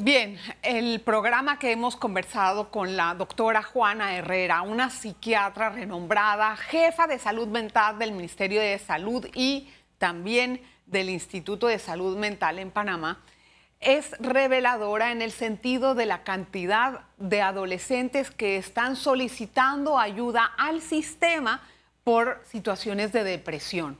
Bien, el programa que hemos conversado con la doctora Juana Herrera, una psiquiatra renombrada, jefa de salud mental del Ministerio de Salud y también del Instituto de Salud Mental en Panamá, es reveladora en el sentido de la cantidad de adolescentes que están solicitando ayuda al sistema por situaciones de depresión.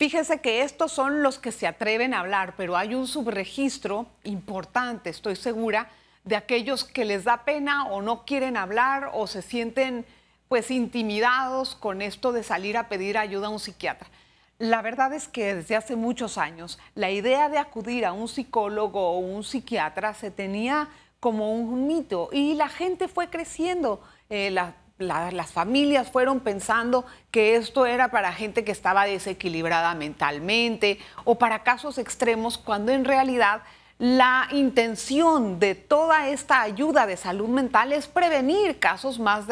Fíjese que estos son los que se atreven a hablar, pero hay un subregistro importante, estoy segura, de aquellos que les da pena o no quieren hablar o se sienten pues intimidados con esto de salir a pedir ayuda a un psiquiatra. La verdad es que desde hace muchos años la idea de acudir a un psicólogo o un psiquiatra se tenía como un mito y la gente fue creciendo. Eh, la, las familias fueron pensando que esto era para gente que estaba desequilibrada mentalmente o para casos extremos, cuando en realidad la intención de toda esta ayuda de salud mental es prevenir casos más,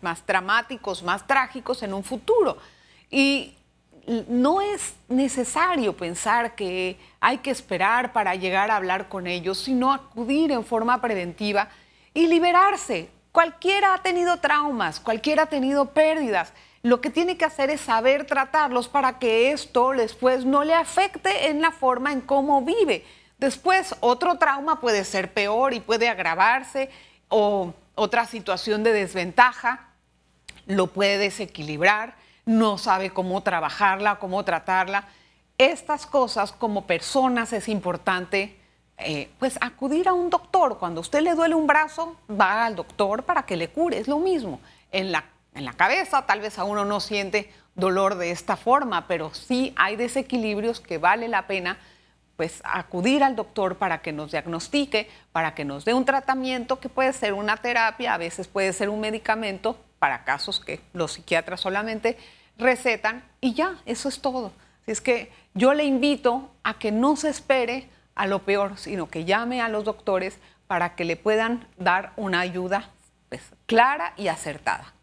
más dramáticos, más trágicos en un futuro. Y no es necesario pensar que hay que esperar para llegar a hablar con ellos, sino acudir en forma preventiva y liberarse, Cualquiera ha tenido traumas, cualquiera ha tenido pérdidas. Lo que tiene que hacer es saber tratarlos para que esto después no le afecte en la forma en cómo vive. Después, otro trauma puede ser peor y puede agravarse o otra situación de desventaja lo puede desequilibrar, no sabe cómo trabajarla, cómo tratarla. Estas cosas como personas es importante eh, pues acudir a un doctor. Cuando usted le duele un brazo, va al doctor para que le cure, es lo mismo. En la, en la cabeza tal vez a uno no siente dolor de esta forma, pero sí hay desequilibrios que vale la pena pues acudir al doctor para que nos diagnostique, para que nos dé un tratamiento que puede ser una terapia, a veces puede ser un medicamento para casos que los psiquiatras solamente recetan y ya, eso es todo. Así es que yo le invito a que no se espere a lo peor, sino que llame a los doctores para que le puedan dar una ayuda pues, clara y acertada.